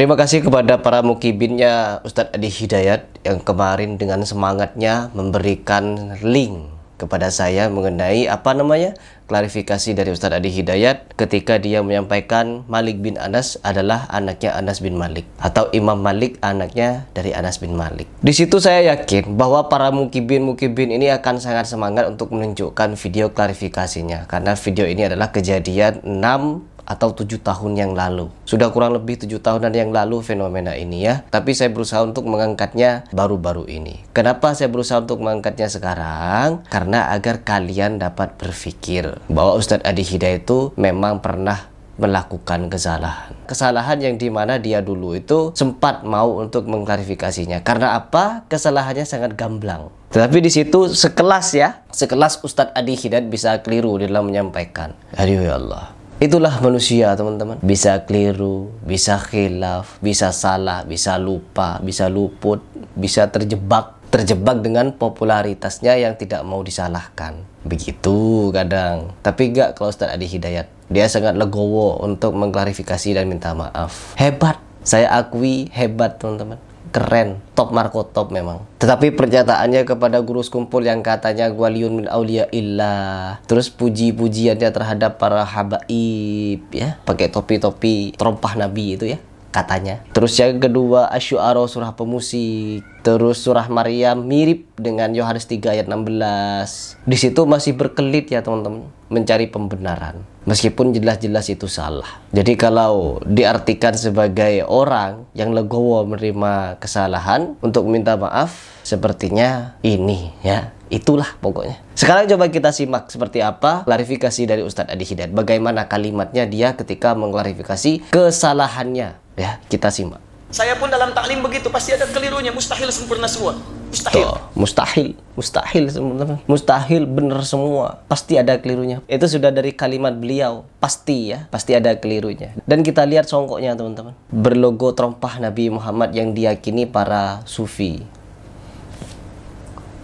Terima kasih kepada para mukibinnya Ustadz Adi Hidayat yang kemarin dengan semangatnya memberikan link kepada saya mengenai apa namanya klarifikasi dari Ustadz Adi Hidayat ketika dia menyampaikan Malik bin Anas adalah anaknya Anas bin Malik atau Imam Malik anaknya dari Anas bin Malik. Di situ saya yakin bahwa para mukibin mukibin ini akan sangat semangat untuk menunjukkan video klarifikasinya karena video ini adalah kejadian 6 atau tujuh tahun yang lalu. Sudah kurang lebih tujuh tahunan yang lalu fenomena ini ya. Tapi saya berusaha untuk mengangkatnya baru-baru ini. Kenapa saya berusaha untuk mengangkatnya sekarang? Karena agar kalian dapat berpikir bahwa Ustadz Adi Hidayat itu memang pernah melakukan kesalahan. Kesalahan yang dimana dia dulu itu sempat mau untuk mengklarifikasinya. Karena apa? Kesalahannya sangat gamblang. Tetapi di situ sekelas ya, sekelas Ustadz Adi Hidayat bisa keliru dalam menyampaikan. Aduh ya Allah. Itulah manusia, teman-teman. Bisa keliru, bisa khilaf, bisa salah, bisa lupa, bisa luput, bisa terjebak. Terjebak dengan popularitasnya yang tidak mau disalahkan. Begitu kadang. Tapi enggak kalau Ustadz Adi Hidayat. Dia sangat legowo untuk mengklarifikasi dan minta maaf. Hebat. Saya akui hebat, teman-teman keren top Marco top memang tetapi pernyataannya kepada guru sekumpul yang katanya waliun min aulia illah terus puji-pujiannya terhadap para habaib ya pakai topi-topi terompah nabi itu ya katanya. Terus yang kedua Asyuara surah pemusik, terus surah Maryam mirip dengan Yohanes 3 ayat 16. Di situ masih berkelit ya teman-teman mencari pembenaran meskipun jelas-jelas itu salah. Jadi kalau diartikan sebagai orang yang legowo menerima kesalahan untuk minta maaf sepertinya ini ya itulah pokoknya. Sekarang coba kita simak seperti apa klarifikasi dari Ustadz Adi Hidayat. Bagaimana kalimatnya dia ketika mengklarifikasi kesalahannya Ya, kita simak. Saya pun dalam taklim begitu, pasti ada kelirunya, mustahil sempurna semua. Mustahil. Tuh, mustahil, mustahil sempurna. Mustahil benar semua. Pasti ada kelirunya. Itu sudah dari kalimat beliau, pasti ya, pasti ada kelirunya. Dan kita lihat songkoknya, teman-teman. Berlogo terompah Nabi Muhammad yang diyakini para sufi.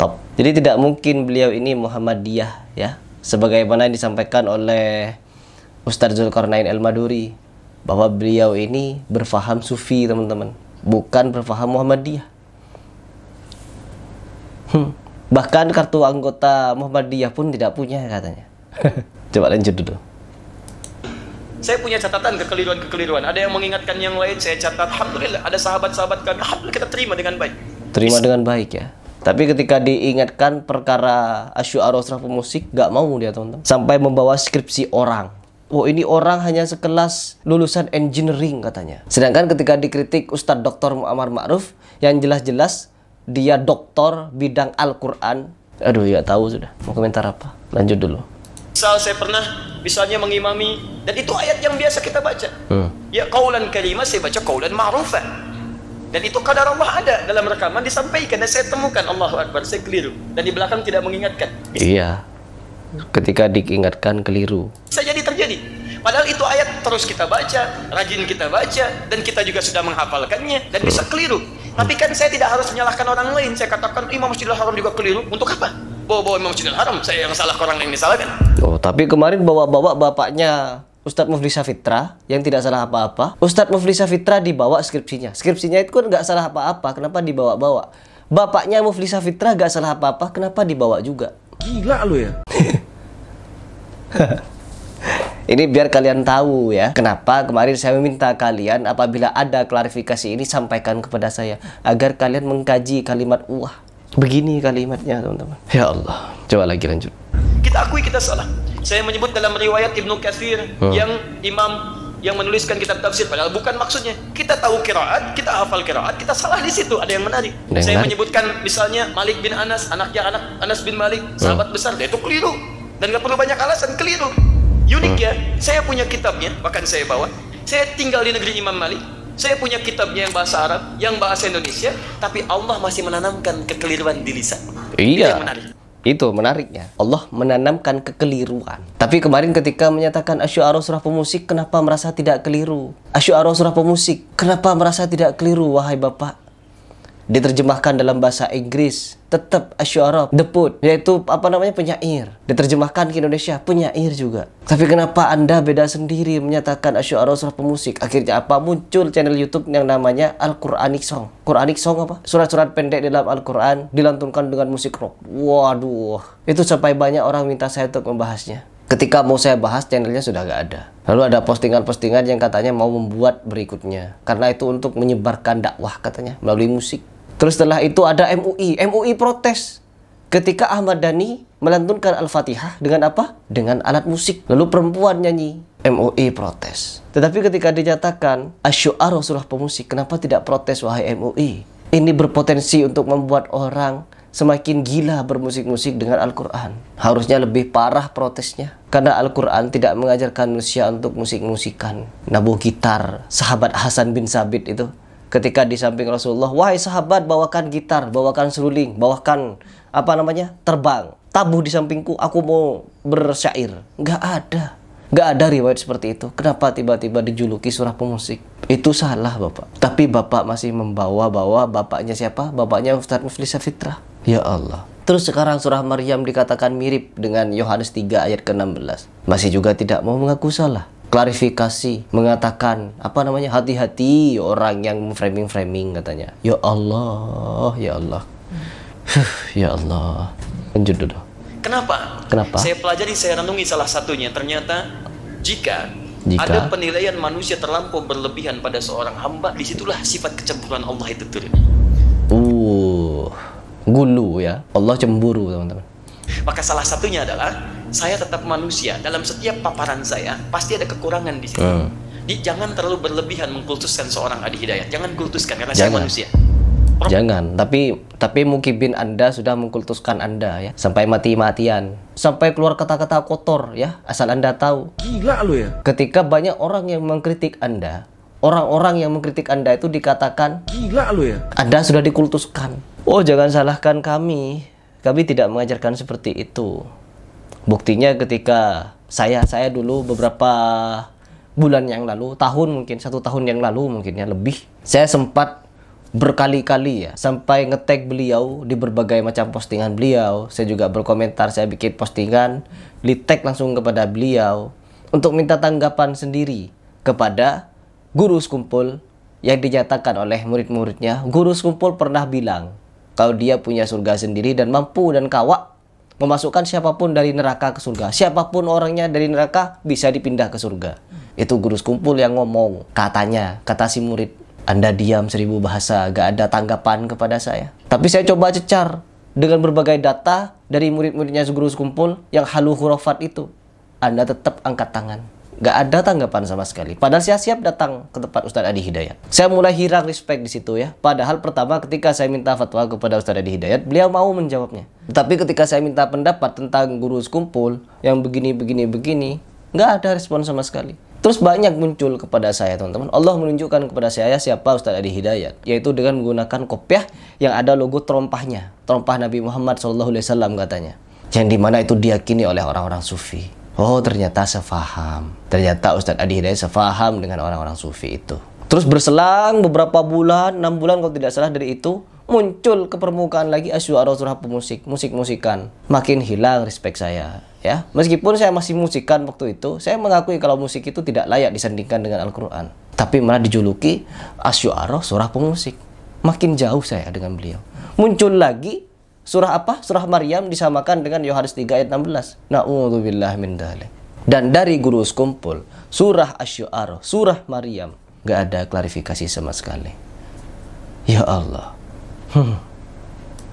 Top. Jadi tidak mungkin beliau ini Muhammadiyah ya, sebagaimana disampaikan oleh Ustadz Zulkarnain El Maduri bahwa beliau ini berfaham sufi teman-teman bukan berfaham Muhammadiyah hmm. bahkan kartu anggota Muhammadiyah pun tidak punya katanya coba lanjut dulu saya punya catatan kekeliruan-kekeliruan. Ada yang mengingatkan yang lain, saya catat. Alhamdulillah, ada sahabat-sahabat kan. Alhamdulillah, kita terima dengan baik. Terima dengan baik ya. Tapi ketika diingatkan perkara asyuaros rapi musik, gak mau dia teman-teman. Sampai membawa skripsi orang. Wow oh, ini orang hanya sekelas lulusan engineering katanya. Sedangkan ketika dikritik Ustadz Dr. Muammar Ma'ruf yang jelas-jelas dia doktor bidang Al-Quran. Aduh ya tahu sudah mau komentar apa. Lanjut dulu. Misal saya pernah misalnya mengimami dan itu ayat yang biasa kita baca. Hmm. Ya kaulan kalimah saya baca kaulan ma'rufan. Dan itu kadar Allah ada dalam rekaman disampaikan dan saya temukan Allah Akbar saya keliru dan di belakang tidak mengingatkan. Iya ketika diingatkan keliru. Bisa jadi terjadi. Padahal itu ayat terus kita baca, rajin kita baca, dan kita juga sudah menghafalkannya, dan bisa hmm. keliru. Tapi kan saya tidak harus menyalahkan orang lain. Saya katakan Imam Masjidil Haram juga keliru. Untuk apa? Bawa-bawa Imam Masjidil Haram. Saya yang salah, orang yang disalahkan. Oh, tapi kemarin bawa-bawa bapaknya Ustadz Muflisa Fitra yang tidak salah apa-apa. Ustadz Muflisa Fitra dibawa skripsinya. Skripsinya itu kan nggak salah apa-apa. Kenapa dibawa-bawa? Bapaknya Muflisa Fitra nggak salah apa-apa. Kenapa dibawa juga? Gila lu ya. ini biar kalian tahu ya, kenapa kemarin saya meminta kalian apabila ada klarifikasi ini sampaikan kepada saya agar kalian mengkaji kalimat wah. Begini kalimatnya, teman-teman. Ya Allah. Coba lagi lanjut. Kita akui kita salah. Saya menyebut dalam riwayat Ibnu Katsir hmm. yang Imam yang menuliskan kitab tafsir padahal bukan maksudnya. Kita tahu kiraat, kita hafal kiraat, kita salah di situ. Ada yang menarik. Dengan Saya menyebutkan misalnya Malik bin Anas, anaknya anak Anas bin Malik, sahabat hmm. besar, dia itu keliru. Dan nggak perlu banyak alasan keliru. Unik hmm. ya, saya punya kitabnya, bahkan saya bawa. Saya tinggal di negeri Imam Malik, saya punya kitabnya yang bahasa Arab, yang bahasa Indonesia, tapi Allah masih menanamkan kekeliruan di lisan. Iya. menarik. Itu menariknya. Allah menanamkan kekeliruan. Tapi kemarin ketika menyatakan asyuara surah pemusik, kenapa merasa tidak keliru? Asyuara surah pemusik, kenapa merasa tidak keliru, wahai Bapak? diterjemahkan dalam bahasa Inggris tetap asyarab deput yaitu apa namanya penyair diterjemahkan ke Indonesia penyair juga tapi kenapa anda beda sendiri menyatakan asyarab surah pemusik akhirnya apa muncul channel YouTube yang namanya Al Quranic Song Quranic Song apa surat-surat pendek dalam Al Quran dilantunkan dengan musik rock waduh itu sampai banyak orang minta saya untuk membahasnya ketika mau saya bahas channelnya sudah gak ada lalu ada postingan-postingan yang katanya mau membuat berikutnya karena itu untuk menyebarkan dakwah katanya melalui musik Terus setelah itu ada MUI. MUI protes ketika Ahmad Dhani melantunkan Al-Fatihah dengan apa? Dengan alat musik. Lalu perempuan nyanyi. MUI protes. Tetapi ketika dinyatakan asyuar Rasulullah pemusik, kenapa tidak protes wahai MUI? Ini berpotensi untuk membuat orang semakin gila bermusik-musik dengan Al-Quran. Harusnya lebih parah protesnya. Karena Al-Quran tidak mengajarkan manusia untuk musik-musikan. Nabu gitar, sahabat Hasan bin Sabit itu ketika di samping Rasulullah, wahai sahabat bawakan gitar, bawakan seruling, bawakan apa namanya terbang, tabuh di sampingku, aku mau bersyair. Nggak ada, nggak ada riwayat seperti itu. Kenapa tiba-tiba dijuluki surah pemusik? Itu salah bapak. Tapi bapak masih membawa-bawa bapaknya siapa? Bapaknya Ustaz Muflisa Fitrah. Ya Allah. Terus sekarang surah Maryam dikatakan mirip dengan Yohanes 3 ayat ke-16. Masih juga tidak mau mengaku salah klarifikasi mengatakan apa namanya hati-hati ya orang yang framing-framing katanya ya Allah ya Allah ya Allah lanjut dulu kenapa kenapa saya pelajari saya renungi salah satunya ternyata jika, jika ada penilaian manusia terlampau berlebihan pada seorang hamba disitulah sifat kecemburuan Allah itu turun uh gulu ya Allah cemburu teman-teman maka salah satunya adalah saya tetap manusia. Dalam setiap paparan saya pasti ada kekurangan di situ. Uh. Hmm. Di, jangan terlalu berlebihan mengkultuskan seorang Adi Hidayat. Jangan kultuskan karena jangan. saya manusia. jangan, tapi tapi mukibin Anda sudah mengkultuskan Anda ya, sampai mati-matian, sampai keluar kata-kata kotor ya, asal Anda tahu. Gila lu ya. Ketika banyak orang yang mengkritik Anda, orang-orang yang mengkritik Anda itu dikatakan gila lu ya. Anda sudah dikultuskan. Oh, jangan salahkan kami. Kami tidak mengajarkan seperti itu. Buktinya ketika saya saya dulu beberapa bulan yang lalu, tahun mungkin satu tahun yang lalu mungkinnya lebih, saya sempat berkali-kali ya sampai ngetek beliau di berbagai macam postingan beliau. Saya juga berkomentar, saya bikin postingan, di tag langsung kepada beliau untuk minta tanggapan sendiri kepada guru sekumpul yang dinyatakan oleh murid-muridnya. Guru sekumpul pernah bilang kalau dia punya surga sendiri dan mampu dan kawak memasukkan siapapun dari neraka ke surga. Siapapun orangnya dari neraka bisa dipindah ke surga. Itu guru sekumpul yang ngomong. Katanya, kata si murid, Anda diam seribu bahasa, gak ada tanggapan kepada saya. Tapi saya coba cecar dengan berbagai data dari murid-muridnya guru sekumpul yang halu hurufat itu. Anda tetap angkat tangan nggak ada tanggapan sama sekali. Padahal saya siap datang ke tempat Ustadz Adi Hidayat. Saya mulai hilang respect di situ ya. Padahal pertama ketika saya minta fatwa kepada Ustadz Adi Hidayat, beliau mau menjawabnya. Tapi ketika saya minta pendapat tentang guru sekumpul yang begini begini begini, nggak ada respon sama sekali. Terus banyak muncul kepada saya teman-teman. Allah menunjukkan kepada saya siapa Ustadz Adi Hidayat, yaitu dengan menggunakan kopiah yang ada logo terompahnya, terompah Nabi Muhammad SAW katanya. Yang dimana itu diyakini oleh orang-orang sufi. Oh ternyata sefaham. Ternyata Ustadz Adi Hidayat sefaham dengan orang-orang sufi itu. Terus berselang beberapa bulan, enam bulan kalau tidak salah dari itu, muncul ke permukaan lagi asyuara surah pemusik, musik-musikan. Makin hilang respect saya. ya. Meskipun saya masih musikan waktu itu, saya mengakui kalau musik itu tidak layak disandingkan dengan Al-Quran. Tapi malah dijuluki asyuara surah pemusik. Makin jauh saya dengan beliau. Muncul lagi surah apa? Surah Maryam disamakan dengan Yohanes 3 ayat 16. Na'udzubillah min dalik. Dan dari guru sekumpul, surah asy surah Maryam, nggak ada klarifikasi sama sekali. Ya Allah. Hmm.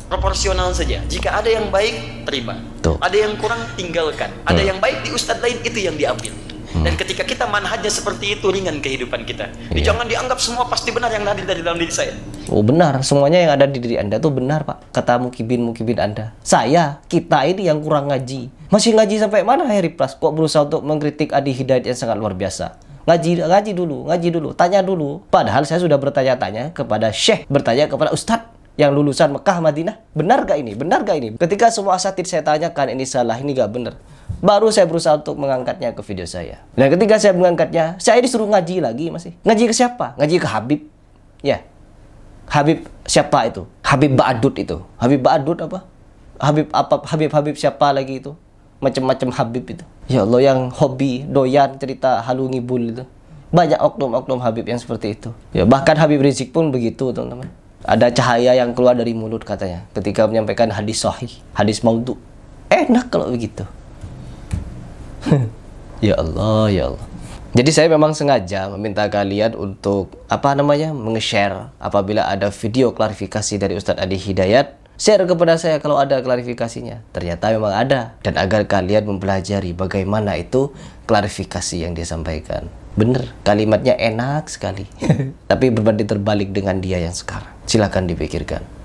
Proporsional saja. Jika ada yang baik, terima. Tuh. Ada yang kurang, tinggalkan. Tuh. Ada yang baik di ustadz lain, itu yang diambil. Hmm. Dan ketika kita manhajnya seperti itu, ringan kehidupan kita. Yeah. Jangan dianggap semua pasti benar yang hadir dari dalam diri saya. Oh benar, semuanya yang ada di diri Anda tuh benar Pak. Kata mukibin-mukibin Anda. Saya, kita ini yang kurang ngaji. Masih ngaji sampai mana Harry Plus? Kok berusaha untuk mengkritik Adi Hidayat yang sangat luar biasa? Ngaji, ngaji dulu, ngaji dulu, tanya dulu. Padahal saya sudah bertanya-tanya kepada Syekh, bertanya kepada Ustadz yang lulusan Mekah Madinah benar gak ini benar gak ini ketika semua asatid saya tanyakan ini salah ini gak benar baru saya berusaha untuk mengangkatnya ke video saya nah ketika saya mengangkatnya saya disuruh ngaji lagi masih ngaji ke siapa ngaji ke Habib ya Habib siapa itu? Habib Ba'adud itu. Habib Ba'adud apa? Habib apa? Habib Habib siapa lagi itu? Macam-macam Habib itu. Ya Allah yang hobi doyan cerita halu ngibul itu. Banyak oknum-oknum Habib yang seperti itu. Ya bahkan Habib Rizik pun begitu, teman-teman. Ada cahaya yang keluar dari mulut katanya ketika menyampaikan hadis sahih, hadis maudhu. Enak kalau begitu. ya Allah, ya Allah. Jadi saya memang sengaja meminta kalian untuk apa namanya meng-share apabila ada video klarifikasi dari Ustadz Adi Hidayat share kepada saya kalau ada klarifikasinya. Ternyata memang ada dan agar kalian mempelajari bagaimana itu klarifikasi yang dia sampaikan. Bener, kalimatnya enak sekali. Tapi berbanding terbalik dengan dia yang sekarang. Silahkan dipikirkan.